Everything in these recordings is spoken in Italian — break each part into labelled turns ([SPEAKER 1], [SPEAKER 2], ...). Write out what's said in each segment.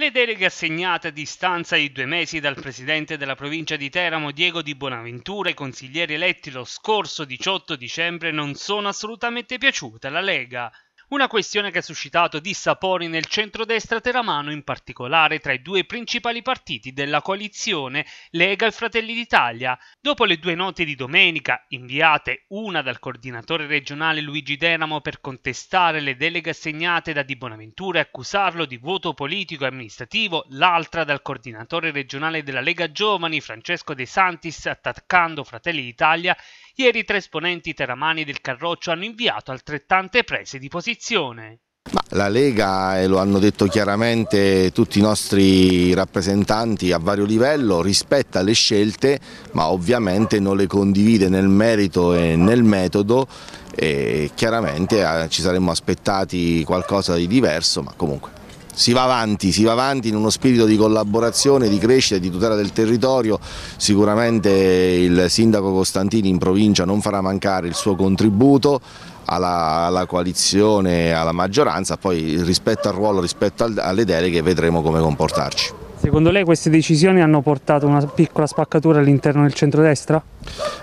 [SPEAKER 1] Le deleghe assegnate a distanza di due mesi dal presidente della provincia di Teramo Diego Di Bonaventura ai consiglieri eletti lo scorso 18 dicembre non sono assolutamente piaciute alla Lega. Una questione che ha suscitato dissapori nel centrodestra teramano, in particolare tra i due principali partiti della coalizione Lega e Fratelli d'Italia. Dopo le due note di domenica, inviate una dal coordinatore regionale Luigi Denamo per contestare le deleghe assegnate da Di Bonaventura e accusarlo di vuoto politico e amministrativo, l'altra dal coordinatore regionale della Lega Giovani Francesco De Santis attaccando Fratelli d'Italia, ieri tre esponenti teramani del Carroccio hanno inviato altrettante prese di posizione competizione.
[SPEAKER 2] Ma la Lega, e lo hanno detto chiaramente tutti i nostri rappresentanti a vario livello, rispetta le scelte ma ovviamente non le condivide nel merito e nel metodo e chiaramente eh, ci saremmo aspettati qualcosa di diverso ma comunque si va avanti, si va avanti in uno spirito di collaborazione, di crescita, e di tutela del territorio, sicuramente il sindaco Costantini in provincia non farà mancare il suo contributo alla, alla coalizione, alla maggioranza, poi rispetto al ruolo, rispetto al, alle deleghe vedremo come comportarci.
[SPEAKER 3] Secondo lei queste decisioni hanno portato a una piccola spaccatura all'interno del centrodestra?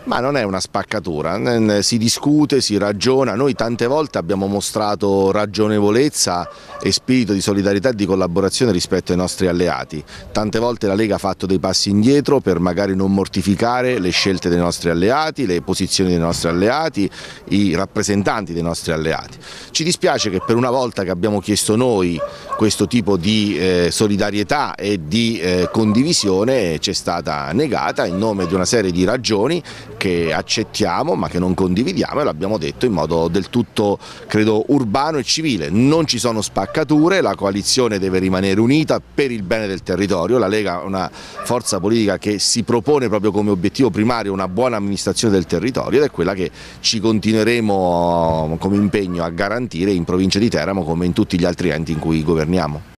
[SPEAKER 2] Ma non è una spaccatura, si discute, si ragiona, noi tante volte abbiamo mostrato ragionevolezza e spirito di solidarietà e di collaborazione rispetto ai nostri alleati, tante volte la Lega ha fatto dei passi indietro per magari non mortificare le scelte dei nostri alleati, le posizioni dei nostri alleati, i rappresentanti dei nostri alleati. Ci dispiace che per una volta che abbiamo chiesto noi questo tipo di eh, solidarietà e di eh, condivisione ci è stata negata in nome di una serie di ragioni posizioni che accettiamo ma che non condividiamo e l'abbiamo detto in modo del tutto credo urbano e civile. Non ci sono spaccature, la coalizione deve rimanere unita per il bene del territorio, la Lega è una forza politica che si propone proprio come obiettivo primario una buona amministrazione del territorio ed è quella che ci continueremo come impegno a garantire in provincia di Teramo come in tutti gli altri enti in cui governiamo.